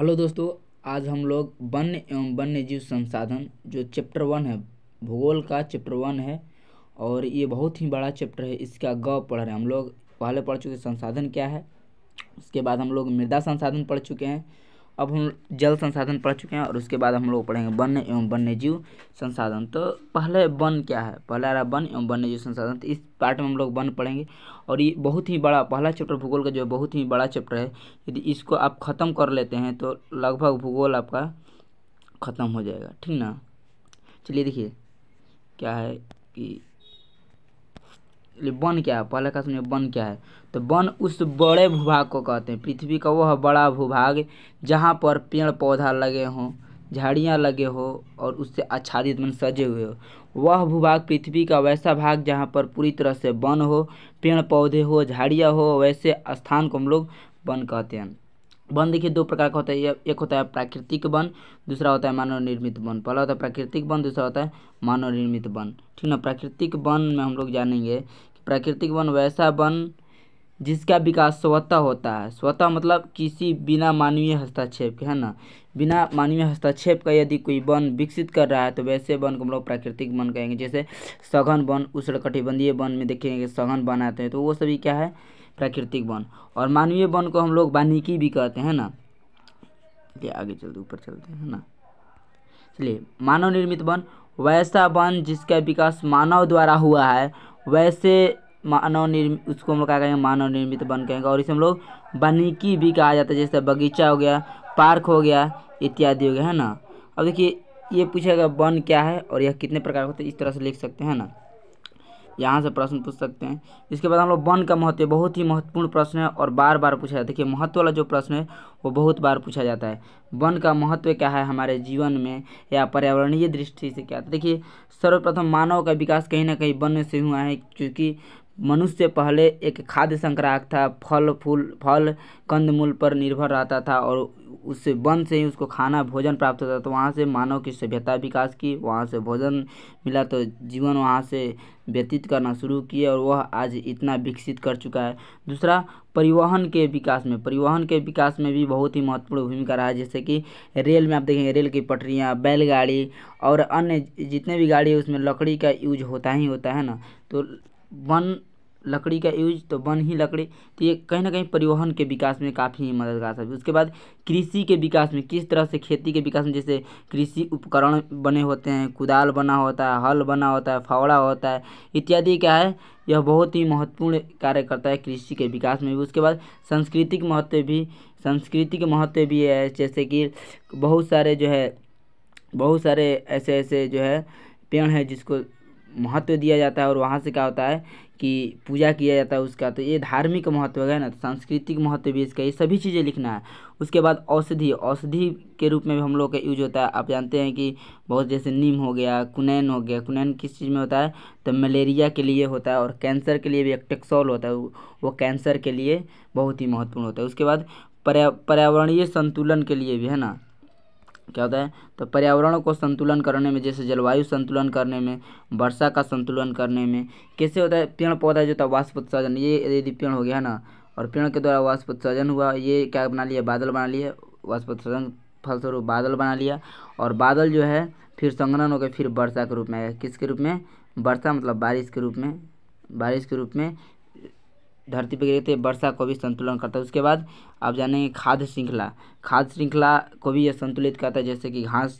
hello दोस्तों आज हम लोग वन्य एवं वन्य जीव संसाधन जो चैप्टर वन है भूगोल का चैप्टर वन है और ये बहुत ही बड़ा चैप्टर है इसका ग पढ़ रहे हैं हम लोग पहले पढ़ चुके संसाधन क्या है उसके बाद हम लोग मृदा संसाधन पढ़ चुके हैं अब हम जल संसाधन पढ़ चुके हैं और उसके बाद हम लोग पढ़ेंगे वन एवं वन्य जीव संसाधन तो पहले वन क्या है पहला आ रहा वन एवं वन्य जीव संसाधन तो इस पार्ट में हम लोग वन पढ़ेंगे और ये बहुत ही बड़ा पहला चैप्टर भूगोल का जो है बहुत ही बड़ा चैप्टर है यदि इसको आप ख़त्म कर लेते हैं तो लगभग भूगोल आपका ख़त्म हो जाएगा ठीक ना चलिए देखिए क्या है कि इसलिए वन क्या है पहले क्वेश्चन में वन क्या है तो वन उस बड़े भूभाग को कहते हैं पृथ्वी का वह बड़ा भूभाग जहाँ पर पेड़ पौधा लगे हों झाड़ियाँ लगे हो और उससे आच्छादित मन सजे हुए हो वह भूभाग पृथ्वी का वैसा भाग जहाँ पर पूरी तरह से वन हो पेड़ पौधे हो झाड़ियाँ हो वैसे स्थान को हम लोग वन कहते हैं वन देखिए दो प्रकार का होता है एक होता है प्राकृतिक वन दूसरा होता है मानव निर्मित वन पहला होता है प्राकृतिक वन दूसरा होता है मानव निर्मित वन ठीक ना प्राकृतिक वन में हम लोग जानेंगे प्राकृतिक वन वैसा वन जिसका विकास स्वतः होता है स्वतः मतलब किसी बिना मानवीय हस्तक्षेप के है ना बिना मानवीय हस्तक्षेप का यदि कोई वन विकसित कर रहा है तो वैसे वन को हम लोग प्राकृतिक वन कहेंगे जैसे सघन वन उष्णकटिबंधीय वन में देखेंगे सघन वन आते हैं तो वो सभी क्या है प्राकृतिक वन और मानवीय वन को हम लोग वानिकी भी कहते हैं ना आगे चलते ऊपर चलते हैं ना चलिए मानव निर्मित वन वैसा वन जिसका विकास मानव द्वारा हुआ है वैसे मानव निर्मित उसको हम लोग क्या कहेंगे मानव निर्मित वन कहेंगे और इसे हम लोग बनिकी भी कहा जाता है जैसे बगीचा हो गया पार्क हो गया इत्यादि हो गया है ना अब देखिए ये पूछेगा वन क्या है और यह कितने प्रकार होते हैं इस तरह से लिख सकते हैं ना यहाँ से प्रश्न पूछ सकते हैं इसके बाद हम लोग वन का महत्व बहुत ही महत्वपूर्ण प्रश्न है और बार बार पूछा जाता है देखिए महत्व वाला जो प्रश्न है वो बहुत बार पूछा जाता है वन का महत्व क्या है हमारे जीवन में या पर्यावरणीय दृष्टि से क्या तो देखिए सर्वप्रथम मानव का विकास कहीं ना कहीं वन से हुआ है क्योंकि मनुष्य पहले एक खाद्य संग्राहक था फल फूल फल कंद पर निर्भर रहता था और उस वन से ही उसको खाना भोजन प्राप्त होता तो वहाँ से मानव की सभ्यता विकास की वहाँ से भोजन मिला तो जीवन वहाँ से व्यतीत करना शुरू किए और वह आज इतना विकसित कर चुका है दूसरा परिवहन के विकास में परिवहन के विकास में भी बहुत ही महत्वपूर्ण भूमिका रहा है जैसे कि रेल में आप देखेंगे रेल की पटरियाँ बैलगाड़ी और अन्य जितने भी गाड़ी है उसमें लकड़ी का यूज होता ही होता है ना तो वन लकड़ी का यूज तो बन ही लकड़ी तो ये कहीं ना कहीं परिवहन के विकास में काफ़ी मददगार सब उसके बाद कृषि के विकास में किस तरह से खेती के विकास में जैसे कृषि उपकरण बने होते हैं कुदाल बना होता है हल बना होता है फावड़ा होता है इत्यादि क्या है यह बहुत ही महत्वपूर्ण कार्य करता है कृषि के विकास में भी उसके बाद सांस्कृतिक महत्व भी सांस्कृतिक महत्व भी है जैसे कि बहुत सारे जो है बहुत सारे ऐसे ऐसे जो है पेड़ हैं जिसको महत्व दिया जाता है और वहाँ से क्या होता है कि पूजा किया जाता है उसका तो ये धार्मिक महत्व है ना तो सांस्कृतिक महत्व भी इसका ये सभी चीज़ें लिखना है उसके बाद औषधि औषधि के रूप में भी हम लोग का यूज होता है आप जानते हैं कि बहुत जैसे नीम हो गया कुनैन हो गया कुनैन किस चीज़ में होता है तो मलेरिया के लिए होता है और कैंसर के लिए भी एक टेक्सॉल होता है वो कैंसर के लिए बहुत ही महत्वपूर्ण होता है उसके बाद पर्यावरणीय संतुलन के लिए भी है ना क्या होता है तो पर्यावरण को संतुलन करने में जैसे जलवायु संतुलन करने में वर्षा का संतुलन करने में कैसे होता है पेड़ पौधा जो था वाष्प उत्सर्जन ये यदि पेड़ हो गया ना और पेड़ के द्वारा वाष्प उत्सर्जन हुआ ये क्या बना लिया बादल बना लिए वाष्प उत्सर्जन फलस्वरूप बादल बना लिया और बादल जो है फिर हो होकर फिर वर्षा के रूप में आएगा किसके रूप में वर्षा मतलब बारिश के रूप में बारिश के रूप में धरती पर गिरते वर्षा को भी संतुलन करता है उसके बाद आप जानेंगे खाद्य श्रृंखला खाद्य श्रृंखला को भी यह संतुलित करता है जैसे कि घास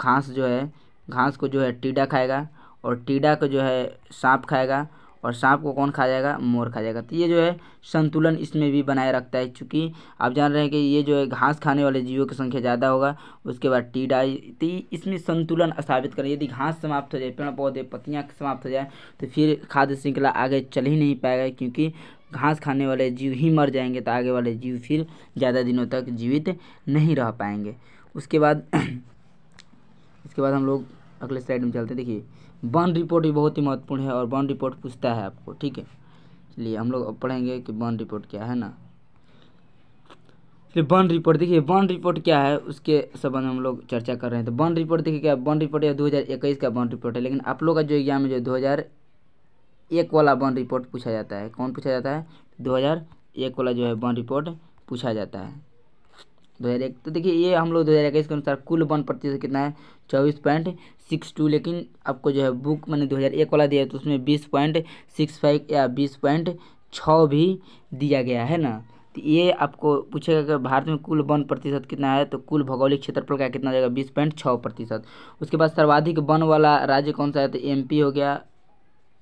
घास जो है घास को जो है टीडा खाएगा और टीडा को जो है सांप खाएगा और सांप को कौन खा जाएगा मोर खा जाएगा तो ये जो है संतुलन इसमें भी बनाए रखता है चूँकि आप जान रहे हैं कि ये जो है घास खाने वाले जीवों की संख्या ज़्यादा होगा उसके बाद टीडा तो इसमें संतुलन स्थापित करें यदि घास समाप्त हो जाए पेड़ पौधे पत्तियाँ समाप्त हो जाए तो फिर खाद्य श्रृंखला आगे चल ही नहीं पाएगा क्योंकि घास खाने वाले जीव ही मर जाएंगे तो आगे वाले जीव फिर ज़्यादा दिनों तक जीवित नहीं रह पाएंगे उसके बाद इसके बाद हम लोग अगले स्लाइड में चलते देखिए बॉन्ड रिपोर्ट भी बहुत ही महत्वपूर्ण है और बॉन्ड रिपोर्ट पूछता है आपको ठीक है चलिए हम लोग पढ़ेंगे कि बॉन्ड रिपोर्ट क्या है ना चलिए बॉन्ड रिपोर्ट देखिए बॉन्ड रिपोर्ट क्या है उसके संबंध में हम लोग चर्चा कर रहे हैं तो बॉन्ड रिपोर्ट देखिए क्या बॉन्ड रिपोर्ट हज़ार इक्कीस का बॉन्ड रिपोर्ट है लेकिन आप लोग का जो एग्जाम है जो एक वाला बॉन्ड रिपोर्ट पूछा जाता है कौन पूछा जाता है दो हज़ार एक वाला जो है बॉन्ड रिपोर्ट पूछा जाता है दो हज़ार एक तो देखिए ये हम लोग दो हज़ार इक्कीस के अनुसार कुल वन प्रतिशत कितना है चौबीस पॉइंट सिक्स टू लेकिन आपको जो है बुक मैंने दो हज़ार एक वाला दिया तो उसमें बीस पॉइंट सिक्स फाइव या बीस पॉइंट छः भी दिया गया है ना तो ये आपको पूछेगा कि भारत में कुल वन प्रतिशत कितना है तो कुल भौगोलिक क्षेत्रफल का कितना जाएगा बीस पॉइंट छः प्रतिशत उसके बाद सर्वाधिक वन वाला राज्य कौन सा है तो पी हो गया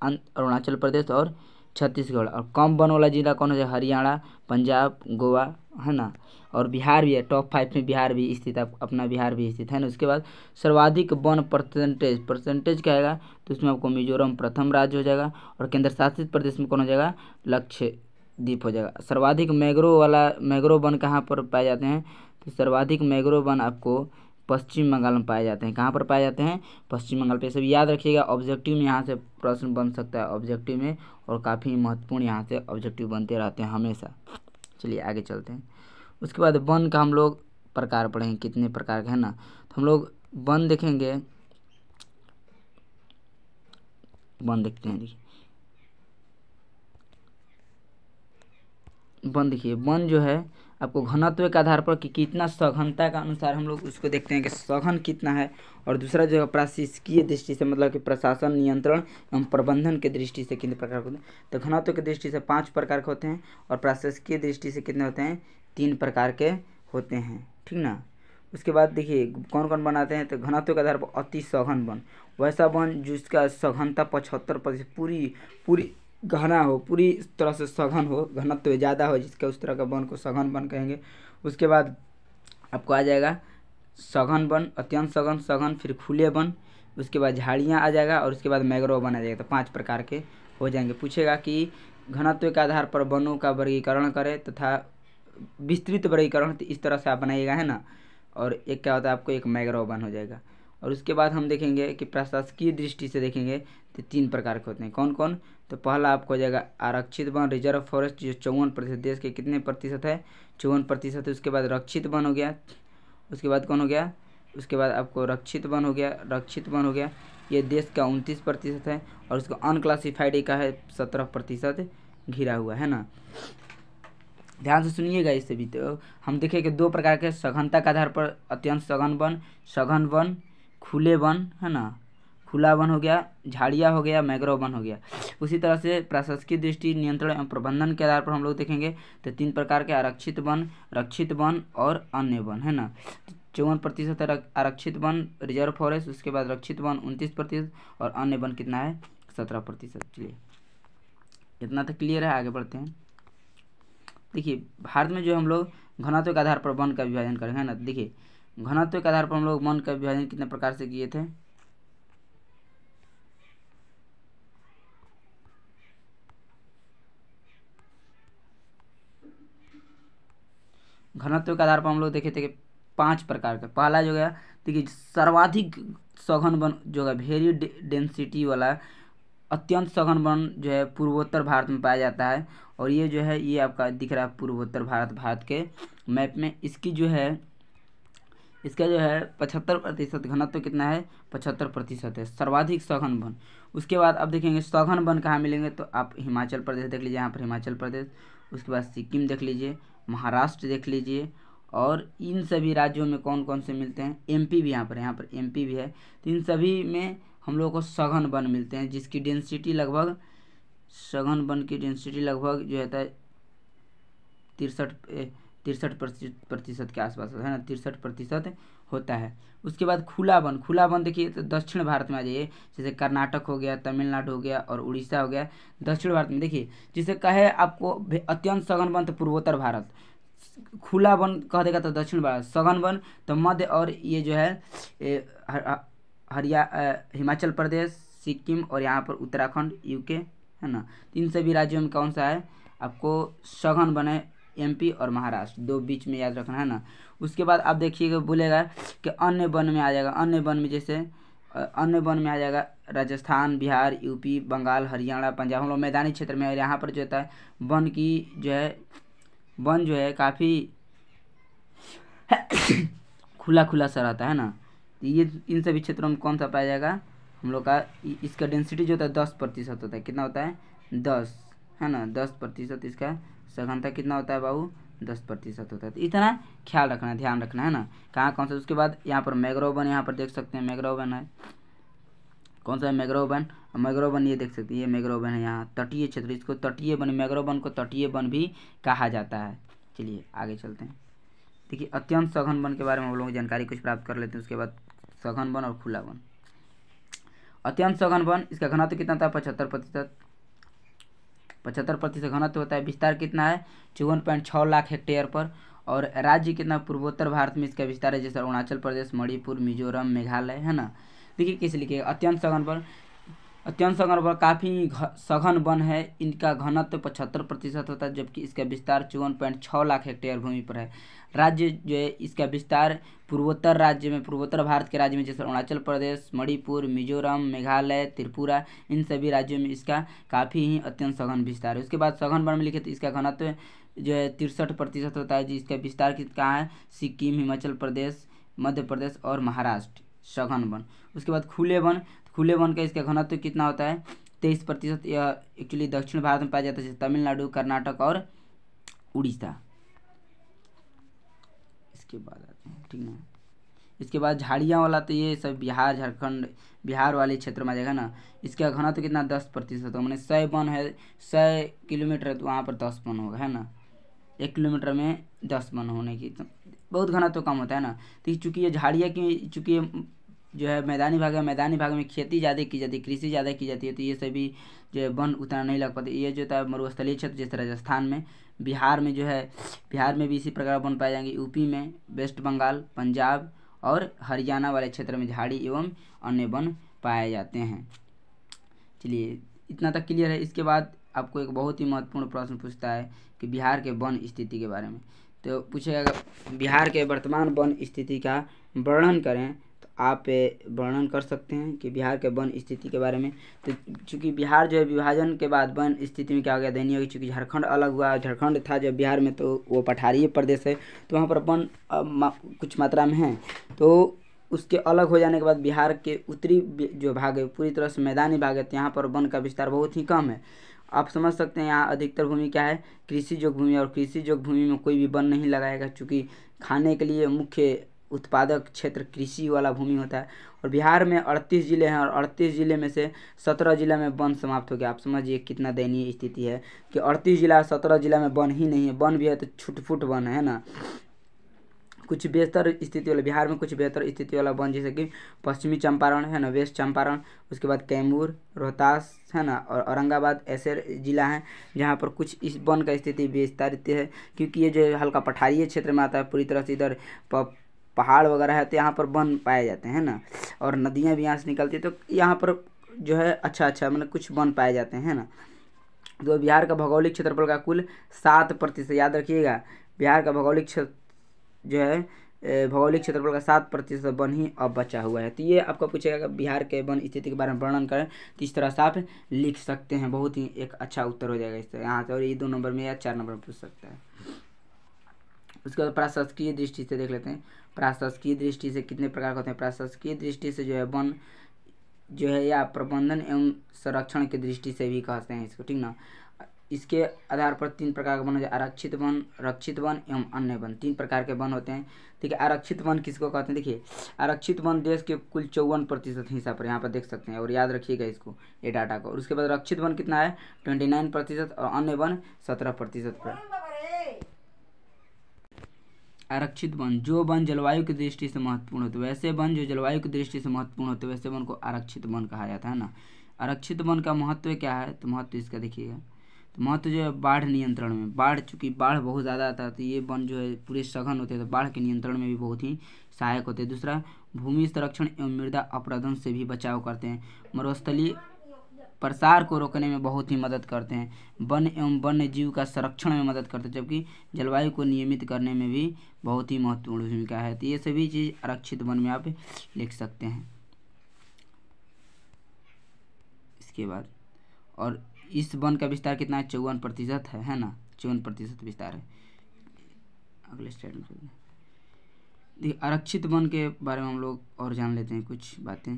अरुणाचल प्रदेश और छत्तीसगढ़ और कम वन वाला जिला कौन हो जाए हरियाणा पंजाब गोवा है ना और बिहार भी है टॉप फाइव में बिहार भी स्थित है अपना बिहार भी स्थित है ना उसके बाद सर्वाधिक वन परसेंटेज परसेंटेज क्या आएगा तो उसमें आपको मिजोरम प्रथम राज्य हो जाएगा और केंद्र शासित प्रदेश में कौन हो जाएगा लक्षद्वीप हो जाएगा सर्वाधिक मैग्रो वाला मैग्रो वन कहाँ पर पाए जाते हैं तो सर्वाधिक मैग्रो वन आपको पश्चिम बंगाल में पाए जाते हैं कहाँ पर पाए जाते हैं पश्चिम बंगाल पे सब याद रखिएगा ऑब्जेक्टिव में यहाँ से प्रश्न बन सकता है ऑब्जेक्टिव में और काफ़ी महत्वपूर्ण यहाँ से ऑब्जेक्टिव बनते रहते हैं हमेशा चलिए आगे चलते हैं उसके बाद वन का हम लोग प्रकार पढ़ेंगे कितने प्रकार के हैं ना तो हम लोग वन देखेंगे वन देखते हैं देखिए वन देखिए वन जो है आपको घनत्व के आधार पर कि कितना सघनता का अनुसार हम लोग उसको देखते हैं कि सघन कितना है और दूसरा जो है प्रशासकीय दृष्टि से मतलब कि प्रशासन नियंत्रण एवं प्रबंधन के दृष्टि से कितने प्रकार होते हैं तो घनत्व की दृष्टि से पाँच प्रकार के होते हैं और प्रशासकीय दृष्टि से कितने होते हैं तीन प्रकार के होते हैं ठीक ना उसके बाद देखिए कौन कौन बनाते हैं तो घनत्व के आधार पर अति सघन वन वैसा वन जिसका सघनता पचहत्तर प्रतिशत पूरी पूरी घना हो पूरी तरह से सघन हो घनत्व तो ज़्यादा हो जिसके उस तरह का वन को सघन वन कहेंगे उसके बाद आपको आ जाएगा सघन वन अत्यंत सघन सघन फिर खुले वन उसके बाद झाड़ियाँ आ जाएगा और उसके बाद मैग्रोव बन आ जाएगा तो पाँच प्रकार के हो जाएंगे पूछेगा कि घनत्व के आधार पर वनों का वर्गीकरण करें तथा विस्तृत वर्गीकरण तो इस तरह से आप बनाइएगा है ना और एक क्या होता है आपको एक मैग्रोव बन हो जाएगा और उसके बाद हम देखेंगे कि प्रशासकीय दृष्टि से देखेंगे तो तीन प्रकार के होते हैं कौन कौन तो पहला आपको हो जाएगा आरक्षित वन रिजर्व फॉरेस्ट जो चौवन प्रतिशत देश के कितने प्रतिशत है चौवन प्रतिशत है उसके बाद रक्षित वन हो गया उसके बाद कौन हो गया उसके बाद आपको रक्षित वन हो गया रक्षित वन हो गया ये देश का उनतीस प्रतिशत है और उसको अनक्लासीफाइड का है सत्रह प्रतिशत घिरा हुआ है ना ध्यान से सुनिएगा इससे भी तो हम देखेंगे दो प्रकार के सघनता के आधार पर अत्यंत सघन वन सघन वन खुले वन है ना खुला वन हो गया झाड़िया हो गया मैग्रो वन हो गया उसी तरह से प्रशासकीय दृष्टि नियंत्रण एवं प्रबंधन के आधार पर हम लोग देखेंगे तो तीन प्रकार के आरक्षित वन रक्षित वन और अन्य वन है ना चौवन प्रतिशत आरक्षित वन रिजर्व फॉरेस्ट उसके बाद रक्षित वन उनतीस प्रतिशत और अन्य वन कितना है सत्रह प्रतिशत चलिए इतना तो क्लियर है आगे बढ़ते हैं देखिए भारत में जो हम लोग घनत्व के आधार पर वन का विभाजन करेंगे ना देखिए घनत्व के आधार पर हम लोग मन का विभाजन कितने प्रकार से किए थे घनत्व के आधार पर हम लोग देखे थे कि पांच प्रकार का पहला जो गया देखिए सर्वाधिक सघन वन जो है वेरी डेंसिटी वाला अत्यंत सघन वन जो है पूर्वोत्तर भारत में पाया जाता है और ये जो है ये आपका दिख रहा है पूर्वोत्तर भारत भारत के मैप में इसकी जो है इसका जो है पचहत्तर प्रतिशत घनत्व कितना है पचहत्तर प्रतिशत है सर्वाधिक सघन वन उसके बाद अब देखेंगे सघन वन कहाँ मिलेंगे तो आप हिमाचल प्रदेश देख लीजिए यहाँ पर हिमाचल प्रदेश उसके बाद सिक्किम देख लीजिए महाराष्ट्र देख लीजिए और इन सभी राज्यों में कौन कौन से मिलते हैं एमपी भी यहाँ पर यहाँ पर एमपी भी है तो इन सभी में हम लोगों को सघन वन मिलते हैं जिसकी डेंसिटी लगभग सघन वन की डेंसिटी लगभग जो है तिरसठ तिरसठ प्रतिशत के आसपास है ना तिरसठ प्रतिशत होता है उसके बाद खुला वन खुला वन देखिए तो दक्षिण भारत में आ जाइए जैसे कर्नाटक हो गया तमिलनाडु हो गया और उड़ीसा हो गया दक्षिण भारत में देखिए जिसे कहे आपको अत्यंत सघन वन तो पूर्वोत्तर भारत खुला वन कह देगा तो दक्षिण भारत सघन वन तो मध्य और ये जो है हरिया हिमाचल प्रदेश सिक्किम और यहाँ पर उत्तराखंड यूके है ना तो इन सभी राज्यों में कौन सा है आपको सघन बने एमपी और महाराष्ट्र दो बीच में याद रखना है ना उसके बाद आप देखिएगा बोलेगा कि अन्य वन में आ जाएगा अन्य वन में जैसे अन्य वन में आ जाएगा राजस्थान बिहार यूपी बंगाल हरियाणा पंजाब हम लोग मैदानी क्षेत्र में और यहाँ पर जो होता है वन की जो है वन जो है काफ़ी खुला खुला सा रहता है ना तो ये इन सभी क्षेत्रों में कौन सा पाया जाएगा हम लोग का इसका डेंसिटी जो होता है दस प्रतिशत होता है कितना होता है दस है ना दस प्रतिशत इसका सघनता कितना होता है बाबू दस प्रतिशत होता है तो इतना ख्याल रखना है ध्यान रखना है ना कहाँ कौन सा उसके बाद यहाँ पर मैग्रोवन यहाँ पर देख सकते हैं मैग्रोवन है कौन सा है मैग्रोवन मैग्रोवन ये देख सकते हैं ये मैग्रोवन है यहाँ तटीय क्षेत्र इसको तटीय वन मैग्रोवन को तटीय वन भी कहा जाता है चलिए आगे चलते हैं देखिए अत्यंत सघन वन के बारे में हम लोग जानकारी कुछ प्राप्त कर लेते हैं उसके बाद सघन वन और खुला वन अत्यंत सघन वन इसका घनत्व कितना था पचहत्तर प्रतिशत पचहत्तर प्रतिशत घनत्व होता है विस्तार कितना है चौवन पॉइंट छः लाख हेक्टेयर पर और राज्य कितना पूर्वोत्तर भारत में इसका विस्तार है जैसे अरुणाचल प्रदेश मणिपुर मिजोरम मेघालय है ना देखिए किस लिखिए अत्यंत सघन पर अत्यंत सघन वन काफ़ी सघन वन है इनका घनत्व पचहत्तर प्रतिशत होता है जबकि इसका विस्तार चौवन पॉइंट छः लाख हेक्टेयर भूमि पर है राज्य जो है इसका विस्तार पूर्वोत्तर राज्य में पूर्वोत्तर भारत के राज्य में जैसे अरुणाचल प्रदेश मणिपुर मिजोरम मेघालय त्रिपुरा इन सभी राज्यों में इसका काफ़ी ही अत्यंत सघन विस्तार है उसके बाद सघन वन में लिखे तो इसका घनत्व जो है तिरसठ प्रतिशत होता है जिसका विस्तार कहाँ है सिक्किम हिमाचल प्रदेश मध्य प्रदेश और महाराष्ट्र सघन वन उसके बाद खुले वन खुले वन का इसका घनत्व कितना होता है तेईस प्रतिशत यह एक्चुअली दक्षिण भारत में पाया जाता है तमिलनाडु कर्नाटक और उड़ीसा इसके बाद आते हैं ठीक है इसके बाद झाड़ियाँ वाला तो ये सब बिहार झारखंड बिहार वाले क्षेत्र में आ जाएगा ना इसका घना तो कितना दस प्रतिशत होगा मैंने सौ वन है सौ किलोमीटर तो वहाँ पर दस वन होगा है ना एक किलोमीटर में दस वन होने की तो बहुत घना तो कम होता है ना तो चूँकि ये झाड़ियाँ की चूँकि जो है मैदानी भाग है मैदानी भाग में खेती ज़्यादा की जाती है कृषि ज़्यादा की जाती है तो ये सभी जो है वन उतना नहीं लग पाते ये जो था मरुस्थलीय क्षेत्र जैसे राजस्थान में बिहार में जो है बिहार में भी इसी प्रकार वन पाए जाएंगे यूपी में वेस्ट बंगाल पंजाब और हरियाणा वाले क्षेत्र में झाड़ी एवं अन्य वन पाए जाते हैं चलिए इतना तक क्लियर है इसके बाद आपको एक बहुत ही महत्वपूर्ण प्रश्न पूछता है कि बिहार के वन स्थिति के बारे में तो पूछेगा बिहार के वर्तमान वन स्थिति का वर्णन करें आप वर्णन कर सकते हैं कि बिहार के वन स्थिति के बारे में तो चूँकि बिहार जो है विभाजन के बाद वन स्थिति में क्या हो गया दयनीय होगी चूँकि झारखंड अलग हुआ झारखंड था जब बिहार में तो वो पठारीय प्रदेश है तो वहाँ पर वन कुछ मात्रा में है तो उसके अलग हो जाने के बाद बिहार के उत्तरी जो भाग है पूरी तरह से मैदानी भाग है तो यहाँ पर वन का विस्तार बहुत ही कम है आप समझ सकते हैं यहाँ अधिकतर भूमि क्या है कृषि जोग भूमि और कृषि जोग भूमि में कोई भी वन नहीं लगाएगा चूँकि खाने के लिए मुख्य उत्पादक क्षेत्र कृषि वाला भूमि होता है और बिहार में अड़तीस ज़िले हैं और अड़तीस ज़िले में से सत्रह ज़िला में वन समाप्त हो गया आप समझिए कितना दयनीय स्थिति है कि अड़तीस ज़िला सत्रह ज़िला में वन ही नहीं है वन भी है तो छुटफुट वन है ना कुछ बेहतर स्थिति वाला बिहार में कुछ बेहतर स्थिति वाला वन जैसे कि पश्चिमी चंपारण है ना वेस्ट चंपारण उसके बाद कैमूर रोहतास है ना और औरंगाबाद ऐसे ज़िला हैं जहाँ पर कुछ इस वन का स्थिति विस्तारित है क्योंकि ये जो हल्का पठारीय क्षेत्र में आता है पूरी तरह से इधर पहाड़ वगैरह है तो यहाँ पर वन पाए जाते हैं ना और नदियाँ भी यहाँ से निकलती है तो यहाँ पर जो है अच्छा अच्छा मतलब कुछ वन पाए जाते हैं ना तो बिहार का भौगोलिक क्षेत्रफल का कुल सात प्रतिशत याद रखिएगा बिहार का भौगोलिक क्षेत्र जो है भौगोलिक क्षेत्रफल का सात प्रतिशत वन ही अब बचा हुआ है तो ये आपको पूछेगा कि बिहार के वन स्थिति के बारे में वर्णन करें तो इस तरह से आप लिख सकते हैं बहुत ही एक अच्छा उत्तर हो जाएगा इस तरह यहाँ से और ये दो नंबर में या चार नंबर में पूछ सकते हैं उसके बाद प्रशासकीय दृष्टि से देख लेते हैं प्रशासकीय दृष्टि से कितने प्रकार होते हैं प्रशासकीय दृष्टि से जो है वन जो है या प्रबंधन एवं संरक्षण की दृष्टि से भी कहते हैं इसको ठीक ना इसके आधार पर तीन प्रकार के वन होते हैं आरक्षित वन रक्षित वन एवं अन्य वन तीन प्रकार के वन होते हैं ठीक है आरक्षित वन किसको कहते हैं देखिए आरक्षित वन देश के कुल चौवन प्रतिशत हिस्सा पर यहाँ पर देख सकते हैं और याद रखिएगा इसको ये डाटा को और उसके बाद रक्षित वन कितना है ट्वेंटी नाइन प्रतिशत और अन्य वन सत्रह प्रतिशत पर आरक्षित वन जो वन जलवायु की दृष्टि से महत्वपूर्ण होते वैसे वन जो जलवायु की दृष्टि से महत्वपूर्ण होते वैसे वन को आरक्षित वन कहा जाता है ना आरक्षित वन का महत्व क्या है तो महत्व इसका देखिएगा तो महत्व जो है बाढ़ नियंत्रण में बाढ़ चूँकि बाढ़ बहुत ज़्यादा आता है तो ये वन जो है पूरे सघन होते हैं तो बाढ़ के नियंत्रण में भी बहुत ही सहायक होते हैं दूसरा भूमि संरक्षण एवं मृदा अपराधन से भी बचाव करते हैं मरुस्थली प्रसार को रोकने में बहुत ही मदद करते हैं वन एवं वन्य जीव का संरक्षण में मदद करते हैं जबकि जलवायु को नियमित करने में भी बहुत ही महत्वपूर्ण भूमिका है तो ये सभी चीज़ आरक्षित वन में आप लिख सकते हैं इसके बाद और इस वन का विस्तार कितना है चौवन प्रतिशत है है ना चौवन प्रतिशत विस्तार है अगले स्टेट में देखिए आरक्षित वन के बारे में हम लोग और जान लेते हैं कुछ बातें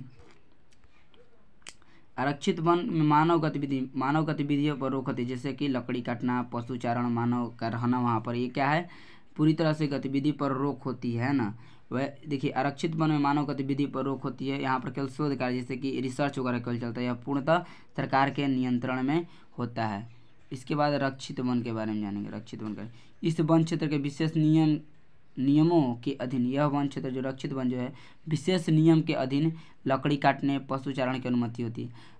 आरक्षित वन में मानव गतिविधि मानव गतिविधियों पर रोक होती है जैसे कि लकड़ी काटना पशुचारण मानव का रहना वहाँ पर ये क्या है पूरी तरह से गतिविधि पर रोक होती है ना वह देखिए आरक्षित वन में मानव गतिविधि पर रोक होती है यहाँ पर केवल शोध कार्य जैसे कि रिसर्च वगैरह केवल चलता है यह पूर्णतः सरकार के नियंत्रण में होता है इसके बाद रक्षित वन के बारे में जानेंगे रक्षित वन का इस वन क्षेत्र के विशेष नियम नियमों के अधीन यह वन क्षेत्र जो रक्षित वन जो है विशेष नियम के अधीन लकड़ी काटने पशुचारण की अनुमति होती है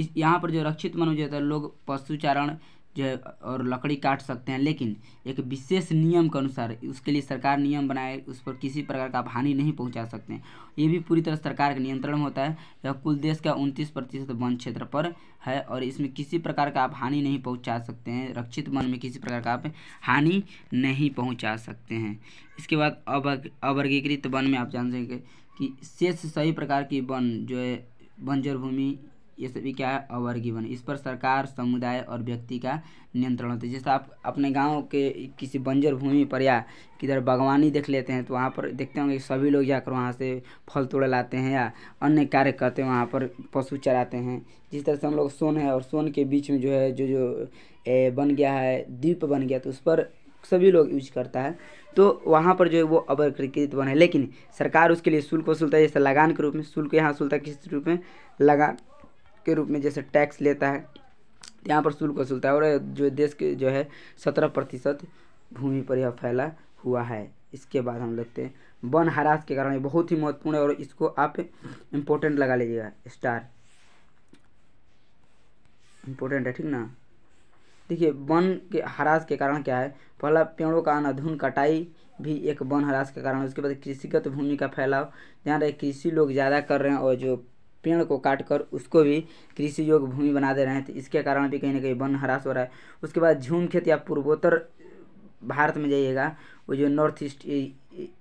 इस यहाँ पर जो रक्षित वन हो जाता है लोग पशुचारण जो और लकड़ी काट सकते हैं लेकिन एक विशेष नियम के अनुसार उसके लिए सरकार नियम बनाए उस पर किसी प्रकार का आप हानि नहीं पहुंचा सकते हैं ये भी पूरी तरह सरकार के नियंत्रण होता है यह कुल देश का उनतीस प्रतिशत वन क्षेत्र पर है और इसमें किसी प्रकार का आप हानि नहीं पहुंचा सकते हैं रक्षित वन में किसी प्रकार का आप हानि नहीं पहुँचा सकते हैं इसके बाद अवर्गीकृत वन में आप जान सकेंगे कि शेष सही प्रकार की वन जो है बंजर भूमि ये सभी क्या है अवर गिवन इस पर सरकार समुदाय और व्यक्ति का नियंत्रण होता है जैसे आप अपने गांव के किसी बंजर भूमि पर या किधर बागवानी देख लेते हैं तो वहाँ पर देखते होंगे सभी लोग जाकर वहाँ से फल तोड़ लाते हैं या अन्य कार्य करते हैं वहाँ पर पशु चराते हैं जिस तरह से हम लोग सोन है और सोन के बीच में जो है जो जो ए, बन गया है द्वीप बन गया तो उस पर सभी लोग यूज करता है तो वहाँ पर जो है वो अवर्गीकृत वन है लेकिन सरकार उसके लिए शुल्क वसूलता है जैसे लगान के रूप में शुल्क यहाँ वसूलता है किस रूप में लगान के रूप में जैसे टैक्स लेता है यहाँ पर शुल्क वसूलता है और जो देश के जो है सत्रह प्रतिशत भूमि पर यह फैला हुआ है इसके बाद हम लगते हैं वन हरास के कारण बहुत ही महत्वपूर्ण है और इसको आप इम्पोर्टेंट लगा लीजिएगा स्टार इम्पोर्टेंट है ठीक ना देखिए वन के हरास के कारण क्या है पहला पेड़ों का अनधुन कटाई भी एक वन हरास के कारण उसके बाद कृषिगत भूमि का फैलाव ध्यान रहे कृषि लोग ज़्यादा कर रहे हैं और जो पेड़ को काट कर उसको भी कृषि योग्य भूमि बना दे रहे हैं तो इसके कारण भी कहीं ना कहीं वन ह्रास हो रहा है उसके बाद झूम खेती आप पूर्वोत्तर भारत में जाइएगा वो जो नॉर्थ ईस्ट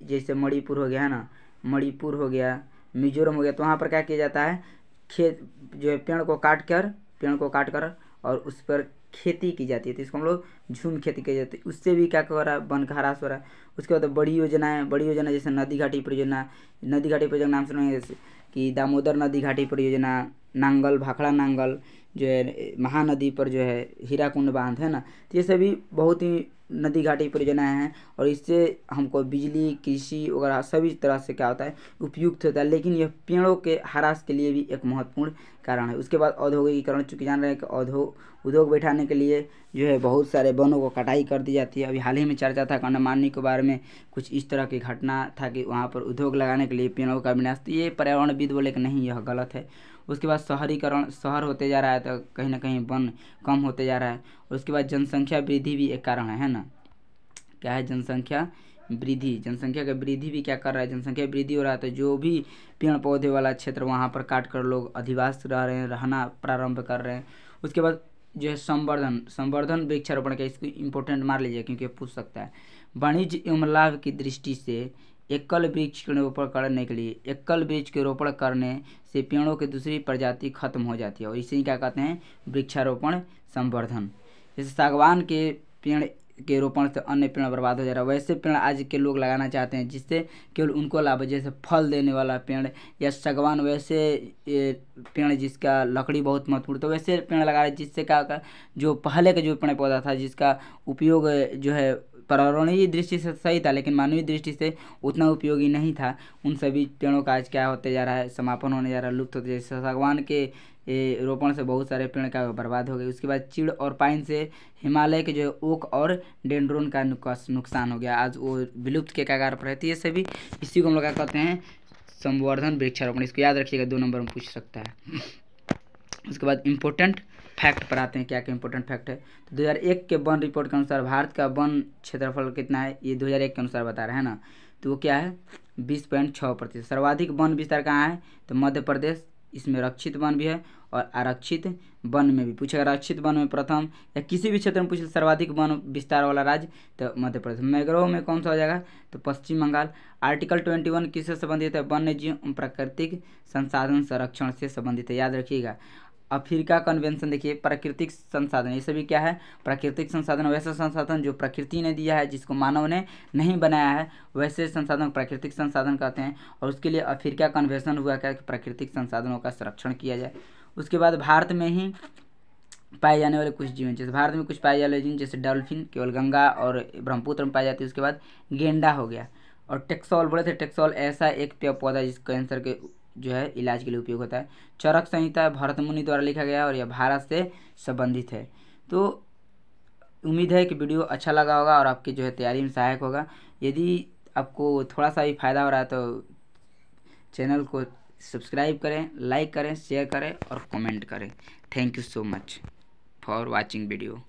जैसे मणिपुर हो गया है ना मणिपुर हो गया मिजोरम हो गया तो वहाँ पर क्या किया जाता है खेत जो है पेड़ को काट कर पेड़ को काट कर और उस पर खेती की जाती है तो इसको हम लोग झूम खेती की जाती है उससे भी क्या हो रहा है वन का ह्रास हो रहा है उसके बाद बड़ी योजनाएं बड़ी योजना जैसे नदी घाटी परियोजना नदी घाटी परियोजना नाम सुनेंगे जैसे कि दामोदर नदी घाटी परियोजना नांगल भाखड़ा नांगल जो है महानदी पर जो है हीरा कुंड बांध है ना तो ये सभी बहुत ही नदी घाटी परियोजनाएँ हैं और इससे हमको बिजली कृषि वगैरह सभी तरह से क्या होता है उपयुक्त होता है लेकिन यह पेड़ों के ह्रास के लिए भी एक महत्वपूर्ण कारण है उसके बाद औद्योगिकीकरण चूँकि जान रहे हैं कि औद्योग उद्योग बैठाने के लिए जो है बहुत सारे वनों को कटाई कर दी जाती है अभी हाल ही में चर्चा था के बारे में कुछ इस तरह की घटना था कि वहाँ पर उद्योग लगाने के लिए पेड़ों का विनाश तो ये पर्यावरणविद बोले कि नहीं यह गलत है उसके बाद शहरीकरण शहर होते जा रहा है तो कहीं ना कहीं वन कम होते जा रहा है उसके बाद जनसंख्या वृद्धि भी एक कारण है है ना क्या है जनसंख्या वृद्धि जनसंख्या का वृद्धि भी क्या कर रहा है जनसंख्या वृद्धि हो रहा है तो जो भी पेड़ पौधे वाला क्षेत्र वहाँ पर काट कर लोग अधिवास रह रहे हैं रहना प्रारंभ कर रहे हैं उसके बाद जो है संवर्धन संवर्धन वृक्षारोपण का इसको इम्पोर्टेंट मार लीजिए क्योंकि पूछ सकता है वाणिज्य एवं लाभ की दृष्टि से एकल वृक्ष के रोपण करने के लिए एकल वृक्ष के रोपण करने से पेड़ों की दूसरी प्रजाति खत्म हो जाती है और इसी क्या कहते हैं वृक्षारोपण संवर्धन जैसे सागवान के पेड़ के रोपण से अन्य पेड़ बर्बाद हो जा रहा है वैसे पेड़ आज के लोग लगाना चाहते हैं जिससे केवल उनको लाभ जैसे फल देने वाला पेड़ या सागवान वैसे पेड़ जिसका लकड़ी बहुत महत्वपूर्ण तो वैसे पेड़ लगा रहे जिससे क्या जो पहले का जो पेड़ पौधा था जिसका उपयोग जो है पर्यावरणीय दृष्टि से सही था लेकिन मानवीय दृष्टि से उतना उपयोगी नहीं था उन सभी पेड़ों का आज क्या होते जा रहा है समापन होने जा रहा है लुप्त होते जा है सागवान के रोपण से बहुत सारे पेड़ का बर्बाद हो गए उसके बाद चिड़ और पाइन से हिमालय के जो ओक और डेंड्रोन का नुकसान हो गया आज वो विलुप्त के कगार पर रहती है सभी इसी को हम लोग क्या कहते हैं संवर्धन वृक्षारोपण इसको याद रखिएगा दो नंबर में पूछ सकता है उसके बाद इम्पोर्टेंट फैक्ट पर आते हैं क्या क्या इंपॉर्टेंट फैक्ट है तो 2001 के वन रिपोर्ट के अनुसार भारत का वन क्षेत्रफल कितना है ये 2001 के अनुसार बता रहे हैं ना तो वो क्या है बीस पॉइंट छः प्रतिशत सर्वाधिक वन विस्तार कहाँ है तो मध्य प्रदेश इसमें रक्षित वन भी है और आरक्षित वन में भी पूछेगा आरक्षित वन में प्रथम या किसी भी क्षेत्र में पूछे सर्वाधिक वन विस्तार वाला राज्य तो मध्य प्रदेश मैग्रोह में कौन सा हो जाएगा तो पश्चिम बंगाल आर्टिकल ट्वेंटी वन किससे संबंधित है वन्य जीव प्राकृतिक संसाधन संरक्षण से संबंधित है याद रखिएगा अफ्रीका कन्वेंशन देखिए प्राकृतिक संसाधन ये सभी क्या है प्राकृतिक संसाधन वैसे संसाधन जो प्रकृति ने दिया है जिसको मानव ने नहीं बनाया है वैसे संसाधन प्राकृतिक संसाधन कहते हैं और उसके लिए अफ्रीका कन्वेंशन हुआ क्या कि प्राकृतिक संसाधनों का संरक्षण किया जाए उसके बाद भारत में ही पाए जाने वाले कुछ जीवन जैसे भारत में कुछ पाए जाने वाले जैसे डॉल्फिन केवल गंगा और ब्रह्मपुत्र में पाई जाती है उसके बाद गेंडा हो गया और टेक्सॉल बोले थे टेक्सॉल ऐसा एक पेड़ पौधा जिस कैंसर के जो है इलाज के लिए उपयोग होता है चरक संहिता भरत मुनि द्वारा लिखा गया और यह भारत से संबंधित है तो उम्मीद है कि वीडियो अच्छा लगा होगा और आपकी जो है तैयारी में सहायक होगा यदि आपको थोड़ा सा भी फायदा हो रहा है तो चैनल को सब्सक्राइब करें लाइक करें शेयर करें और कमेंट करें thank you so much for watching video